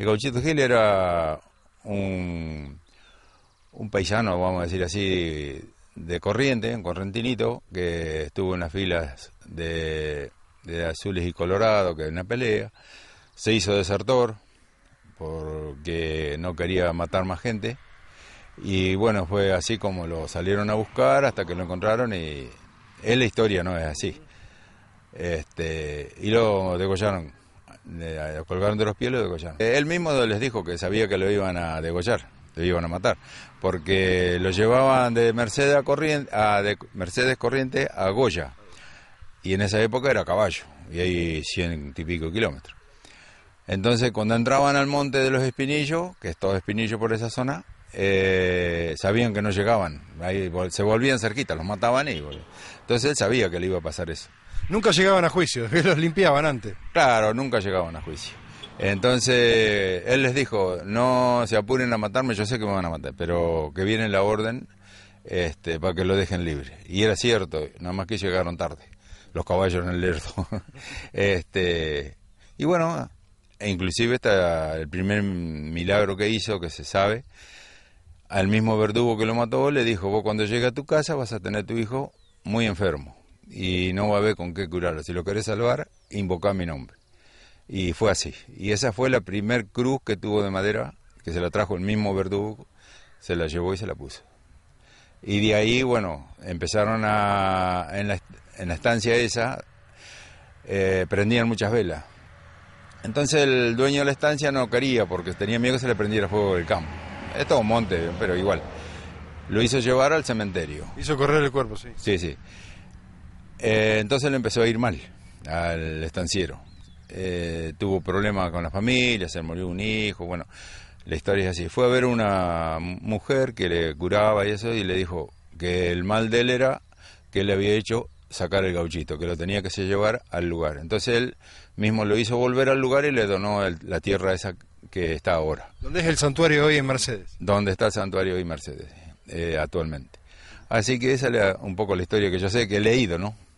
El Gauchito Gil era un, paisano, vamos a decir así, de corriente, un correntinito, que estuvo en las filas de, Azules y Colorado, que en una pelea. Se hizo desertor porque no quería matar más gente. Y bueno, fue así como lo salieron a buscar hasta que lo encontraron y es la historia, no es así. Este, y lo degollaron colgaron de los pies y lo degollaron. Eh, él mismo les dijo que sabía que lo iban a degollar, lo iban a matar, porque lo llevaban de Mercedes, a Corriente, a Mercedes Corriente a Goya, y en esa época era caballo, y hay ciento y pico kilómetros. Entonces, cuando entraban al monte de los Espinillos, que es todo Espinillo por esa zona, eh, sabían que no llegaban. Ahí se volvían cerquita, los mataban y. Entonces él sabía que le iba a pasar eso. Nunca llegaban a juicio, los limpiaban antes. Claro, nunca llegaban a juicio. Entonces él les dijo: No se apuren a matarme, yo sé que me van a matar, pero que viene la orden este, para que lo dejen libre. Y era cierto, nada más que llegaron tarde, los caballos en el lerdo. este, y bueno, e inclusive está el primer milagro que hizo, que se sabe, al mismo verdugo que lo mató le dijo, vos cuando llegue a tu casa vas a tener a tu hijo muy enfermo y no va a haber con qué curarlo. Si lo querés salvar, invoca mi nombre. Y fue así. Y esa fue la primer cruz que tuvo de madera, que se la trajo el mismo verdugo, se la llevó y se la puso. Y de ahí, bueno, empezaron a, en la, estancia esa, eh, prendían muchas velas. Entonces el dueño de la estancia no quería porque tenía miedo que se le prendiera fuego del campo es todo un monte, pero igual. Lo hizo llevar al cementerio. Hizo correr el cuerpo, sí. Sí, sí. Eh, entonces le empezó a ir mal al estanciero. Eh, tuvo problemas con la familia, se murió un hijo, bueno, la historia es así. Fue a ver una mujer que le curaba y eso y le dijo que el mal de él era que le había hecho sacar el gauchito, que lo tenía que llevar al lugar. Entonces él mismo lo hizo volver al lugar y le donó la tierra esa que está ahora. ¿Dónde es el santuario hoy en Mercedes? ¿Dónde está el santuario hoy en Mercedes, eh, actualmente. Así que esa es un poco la historia que yo sé, que he leído, ¿no?